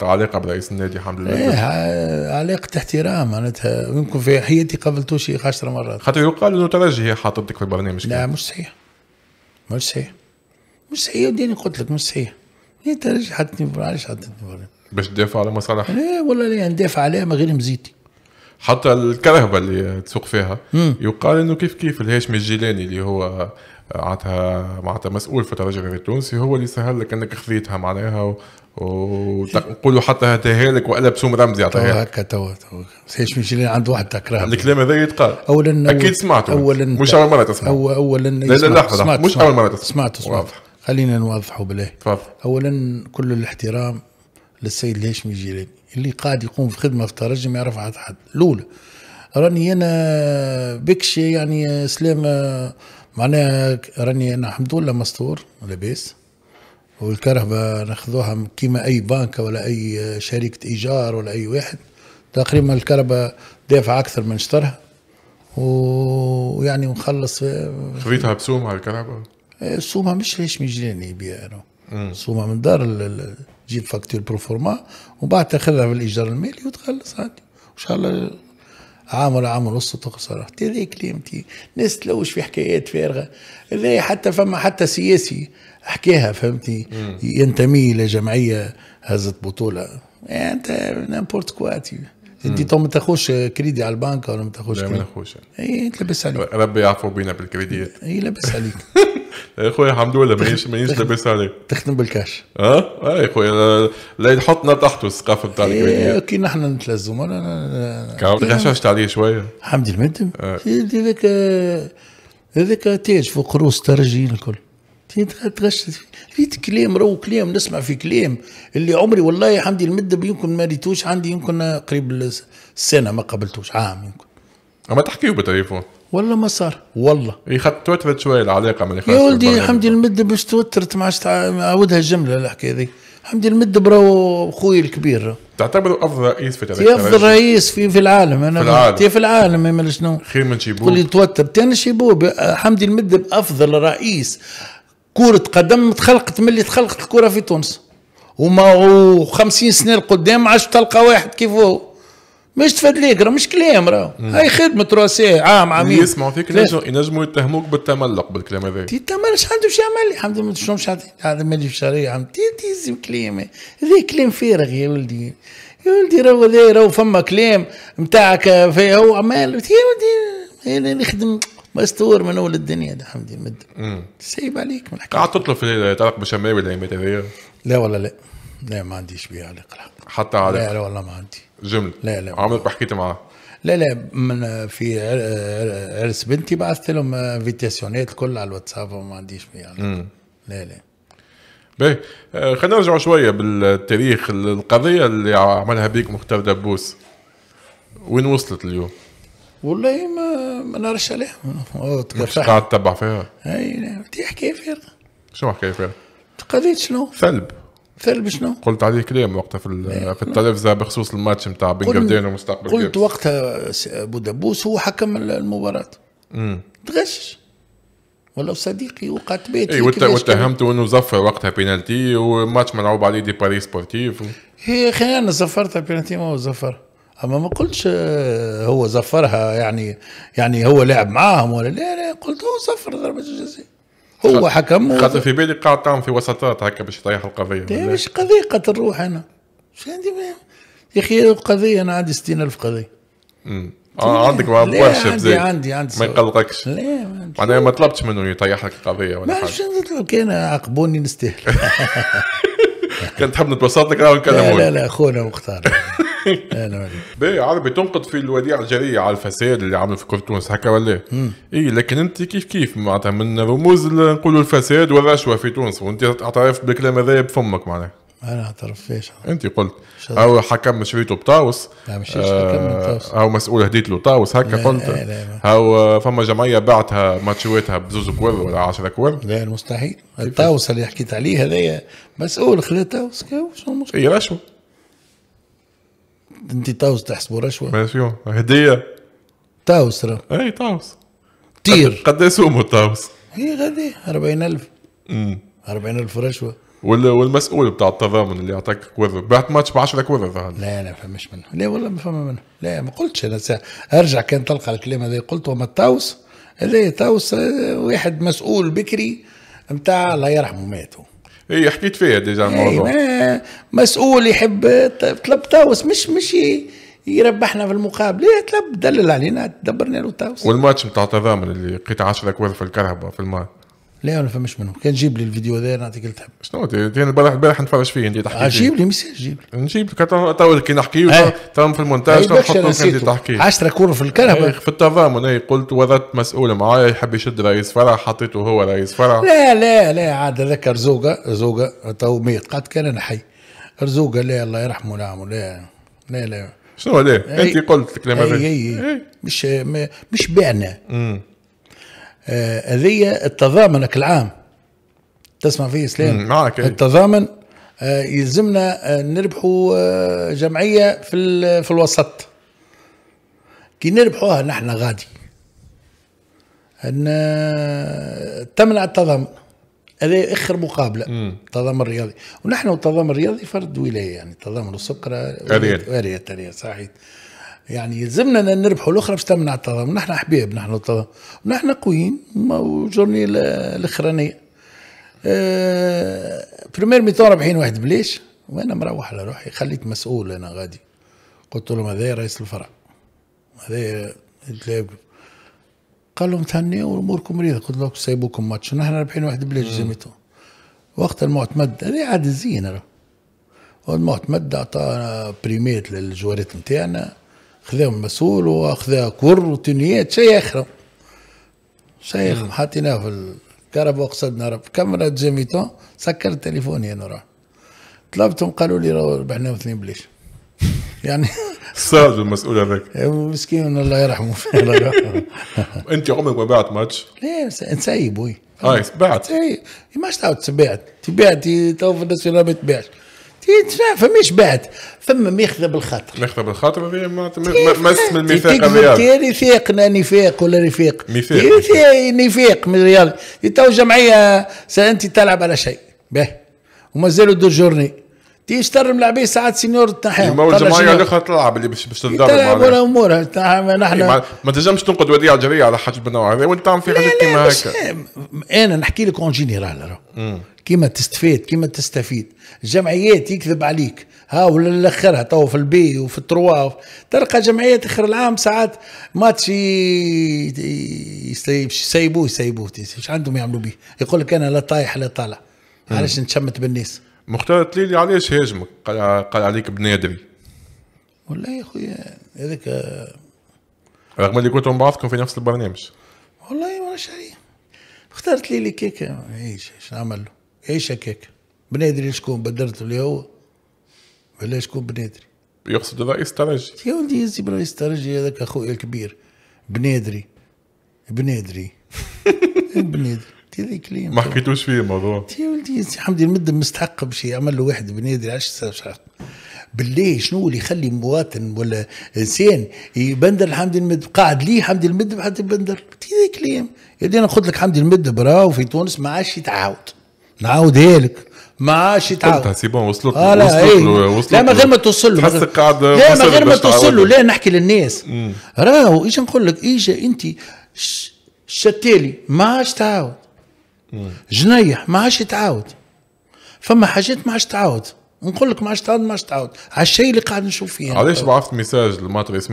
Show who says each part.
Speaker 1: علاقه برئيس النادي حمد لله ايه
Speaker 2: علاقه احترام معناتها يمكن في حياتي قابلته شي 10 مرات
Speaker 1: خاطر يقال انه ترجي هي حاطتك في البرنامج لا مش صحيح
Speaker 2: مش صحيح مش صحيح وديني قلت لك مش صحيح ليه ترجي حطتني علاش حطتني برا
Speaker 1: باش تدافع على مصالح لا
Speaker 2: إيه، والله لا ندافع يعني عليها من غير مزيتي
Speaker 1: حتى الكرهبه اللي تسوق فيها مم. يقال انه كيف كيف الهاشمي الجيلاني اللي هو آه، عطها معناتها مسؤول في الترجي التونسي هو اللي سهل لك انك خذيتها معناها ونقولوا حتى هاته لك والا بسوم رمزي عطاها
Speaker 2: هكا تو تو سيش مشي عند واحد تكره الكلام هذا يتقال اولا اكيد سمعته اولا مش اول مره تسمع أو اولا لا لا لحظه مش اول مره تسمع سمعت سمعت خلينا نوضحه بالله تفضل اولا كل الاحترام للسيد الهاشمي الجيلاني اللي قاعد يقوم في خدمه في ترجم يعرف حد حد الاولى راني انا بكشي يعني سلامه معناها راني انا الحمد لله مستور لاباس والكهرباء ناخذوها كيما اي بنك ولا اي شركه ايجار ولا اي واحد تقريبا الكهرباء دافع اكثر من اشترها ويعني ونخلص
Speaker 1: خذيتها بسومها الكهرباء؟
Speaker 2: إيه، السومة مش هاشم جيراني يبيع انا السومة من دار تجيب فاكتور بروفورما وبعد تاخذها في الايجار المالي وتخلص عادي وان شاء الله عام ولا عام ونص تخسر تذي كلمتي ناس تلوش في حكايات فارغه لا حتى فما حتى سياسي حكاها فهمتني ينتمي لجمعيه هزت بطوله يعني انت نامبورت كواتي انت تو ما تاخذش كريدي على البنك ولا ما تاخذش لا ما تاخذش
Speaker 1: اي انت لبس عليك ربي يعفو بينا بالكريديات اي لبس عليك يا اخوي الحمد لله مانيش مانيش لاباس عليه
Speaker 2: تخدم بالكاش
Speaker 1: اه اه يا اخويا لا يحطنا تحته الثقافه نتاع الكويتيه
Speaker 2: كي نحن نتلزم انا تغششت
Speaker 1: عليه شويه حمدي المدم آه.
Speaker 2: هذاك هذاك تاج فوق روس الترجيين الكل تغش ريت كلام رو كلام نسمع في كلام اللي عمري والله حمدي المدب يمكن ما ريتوش عندي يمكن قريب السنه ما قابلتوش عام يمكن
Speaker 1: اما تحكيو بالتليفون
Speaker 2: والله ما صار
Speaker 1: والله توترت شوي العلاقه من يا ولدي حمدي
Speaker 2: المد باش توترت ما عادش عاودها الجمله الحكايه هذه حمدي المد برو خويا الكبير
Speaker 1: تعتبره افضل رئيس في تاريخ افضل
Speaker 2: رئيس في في العالم انا في العالم في العالم ما شنو خير من شيبوب اللي توتر انا شيبوب حمدي المد افضل رئيس كرة قدم تخلقت من اللي تخلقت الكرة في تونس وما 50 سنة لقدام عادش تلقى واحد كيف هو مش تفاد ليك راه مش كلام راه هاي خدمه راسيه عام عامين يسمعوا فيك
Speaker 1: ينجموا يتهموك بالتملق بالكلام هذا
Speaker 2: شحال عنده باش يعمل لي حمد مش شنوش هذا مالي في تي تي تيزم كلام هذا كلام فارغ يا ولدي يا ولدي راه هذا راه فما كلام نتاعك في هو عمال يا ولدي نخدم مستور من اول الدنيا ده الحمد لله سيب عليك
Speaker 1: من الحكايه قاعد تطلب في تعلق بشماوي
Speaker 2: لا ولا لا لا ما عنديش بيه
Speaker 1: علاقه حتى علاقه لا لا والله ما عندي جمله لا لا عمرك ما حكيت معاه
Speaker 2: لا لا من في عرس بنتي بعثت لهم انفيتاسيونات الكل على الواتساب وما عنديش بيه علاقه لا لا
Speaker 1: باهي خلينا نرجعوا شويه بالتاريخ القضيه اللي عملها بيك مختار دبوس وين وصلت اليوم؟
Speaker 2: والله ما ما نعرفش عليها مش قاعد
Speaker 1: تتبع فيها؟
Speaker 2: اي تحكي فيها شو حكايه فيها؟ قضيه شنو؟ ثلب ثرب شنو؟
Speaker 1: قلت عليه كلام وقتها في, إيه. في التلفزه بخصوص الماتش نتاع بن قردان ومستقبل قلت جيبس.
Speaker 2: وقتها ابو دبوس هو حكم المباراه تغش ولو صديقي وقعت بيتي اي واتهمته
Speaker 1: انه زفر وقتها بينالتي وماتش ملعوب عليه دي باري سبورتيف و...
Speaker 2: هي خيانة انا زفرتها بينالتي ما هو زفر اما ما قلتش آه، هو زفرها يعني يعني هو لعب معاهم ولا لا, لا قلت هو زفر ضربه الجزاء هو حكم خاطر
Speaker 1: في بالي قاعد في وسطات هكا باش يطيح القضيه إيه، مش
Speaker 2: قضيه قتل روح انا مش عندي يا اخي القضيه انا عندي 60000 قضيه
Speaker 1: اه عندك برشا عندي عندي عندي ما يقلقكش لا معناها ما طلبتش منه يطيح لك القضيه ولا حاجه
Speaker 2: ما نطلب كان عاقبوني نستاهل
Speaker 1: كان تحب نتوسط لك راه لا لا لا
Speaker 2: خونا مختار
Speaker 1: باهي عربي تنقد في الوديع الجاريه على الفساد اللي عامل في كره تونس هكا ولا اي لكن انت كيف كيف معناتها من رموز نقولوا الفساد والرشوه في تونس وانت اعترفت بالكلام هذايا بفمك معناها انا اعترف فيش انت قلت او حكم شريته بطاوس لا مش آه او مسؤول هديت له طاوس هكا قلت لا لا او فما جمعيه بعتها ماتشواتها بزوز كور ولا 10 كور لا مستحيل
Speaker 2: الطاوس اللي حكيت عليه هذايا مسؤول خلى طاوس شنو المشكل اي رشوه انت تاوس تحسبوا رشوه ما شو هديه تاوس
Speaker 1: را اي تاوس
Speaker 2: تير قد يسوموا التاوس هي غادي 40000 امم 40000 رشوه
Speaker 1: وال... والمسؤول بتاع التضامن اللي اعطاك كوذا بعت ماتش ب 10
Speaker 2: كوذا لا لا ما فهمش منه لا والله ما فهم منه لا ما قلتش انا ارجع كان تلقى الكلام هذا قلت وما التاوس هذا تاوس آه، واحد مسؤول بكري نتاع الله يرحمه ماتوا
Speaker 1: اي حكيت فيها ديجا إيه،
Speaker 2: الموضوع مسؤول يحب طلب طيب، تاوس مش مش يربحنا في المقابل يطلب إيه، دلل علينا دبرنا له تاوس
Speaker 1: والماتش نتاع التضامن اللي لقيت 10 كوارث في الكهرباء في الماتش
Speaker 2: لا انا فمش منهم كان جيب لي الفيديو هذا نعطيك تحب
Speaker 1: شنو كان البارح البارح نتفرج فيه انت تحكي آه، جيب لي
Speaker 2: ميساج جيب لي نجيب
Speaker 1: لك تو كي نحكي تو إيه. في المونتاج نحطه إيه، كنت تحكي 10
Speaker 2: كور في الكهرباء إيه، في
Speaker 1: التضامن اي قلت وضعت مسؤول معايا يحب يشد رئيس فرع حطيته هو رئيس فرع لا لا
Speaker 2: لا عاد ذكر رزوقه رزوقه تو ميت قد كان انا حي رزوقه لا الله يرحمه نعمه لا لا لا شنو لا انت قلت الكلام هذا اي اي مش مش بعنا آه، هذه التضامن العام تسمع فيه اسلام معك التضامن آه، يلزمنا آه، نربحوا جمعيه في في الوسط كي نربحوها نحن غادي ان تمنع التضامن هذا اخر مقابله التضامن الرياضي ونحن التضامن الرياضي فرد ولايه يعني التضامن السكره اريات اريات صحيح يعني يلزمنا ان نربحوا الاخرى باش تمنع التضامن نحن احباب نحن التضامن نحن قويين وجورني الاخرانيه أه بريمير ميتون رابحين واحد بليش وانا مروح على روحي خليت مسؤول انا غادي قلت لهم ماذا رئيس الفرع هذا قال لهم تهني اموركم مريضه قلت لهم سيبوكم ماتش نحن رابحين واحد بليش ميتون وقت المعتمد هذه عاد الزين المعتمد اعطى بريميت للجوارات نتاعنا خذاهم مسؤول وخذا كر وتنيات شيء شيء اخر حطيناه في الكهرباء وقصدنا رب كاميرا جيميتو سكر سكرت تليفوني انا راح طلبتهم قالوا لي راهو ربحنا اثنين بليش يعني
Speaker 1: صاد المسؤول هذاك
Speaker 2: مسكين الله يرحمه انت عمرك ما بعت ماتش؟ لا نسيب وي اه بعت ماش تعاود تبعت تبعت تو في الناس ما تبيعش فماش بعد فما ماخذه بالخاطر
Speaker 1: ماخذه بالخاطر ما مس من الميثاق الرياضي
Speaker 2: رفاق نفاق ولا رفيق ميثاق نفاق من الرياضي تو جمعيه انت تلعب على شيء باهي ومازالوا دو جورني تي ترم العباد ساعات سينيور تنحي ما الجمعيه الاخرى
Speaker 1: تلعب اللي باش باش تلعب ولا
Speaker 2: امورها نحن إيه، ما تنجمش
Speaker 1: تنقد وديعه الجريه على حاجه بالنوع هذا وانت تعمل في حاجات كيما هكا
Speaker 2: انا نحكي لك اون جينيرال كيما تستفاد كيما تستفيد الجمعيات يكذب عليك ها ولا الاخرها تو في البي وفي التروا تلقى جمعيات اخر العام ساعات ماتش يسيبوه يسيبوه مش عندهم يعملوا به يقول لك انا لا طايح لا طالع علاش نتشمت بالناس
Speaker 1: مختار تليلي علاش هاجمك قال قال عليك بنادري
Speaker 2: والله يا خويا
Speaker 1: هذاك رغم اللي كنتم بعضكم
Speaker 2: في نفس البرنامج والله ما اختارت مختار تليلي كيكه ايش نعمل له ايش هكاك بنادري شكون بدرت اللي هو ولا شكون بنادري
Speaker 1: يقصد الرئيس ترجي
Speaker 2: يا ولدي يا يزي برئيس ترجي هذاك اخويا الكبير بنادري بنادري إيه بنادري كلام ما حكيتوش فيه الموضوع يا ولدي سي حمدي المد مستحق بشي عمل له واحد بنادري عشر ساعات بالله شنو اللي يخلي مواطن ولا انسان يبندر حمدي المدب قاعد ليه حمدي المدب حتى يبندر هذا كلام يعني انا قلت لك حمدي المدب راهو في تونس ما عادش يتعاود نعاود لك ما عادش يتعاود سي بون وصلت له لا, له لا من غير ما توصل له تحس قاعد لا من غير ما توصل له لا نحكي للناس راهو ايش نقول لك ايش انت الشتالي ما عادش تعاود جنيح ما عادش يتعاود فما حاجات ما عادش تعاود نقول لك ما عادش تعاود ما عادش تعاود على الشيء اللي قاعد نشوف فيه علاش
Speaker 1: بعثت ميساج لماتريس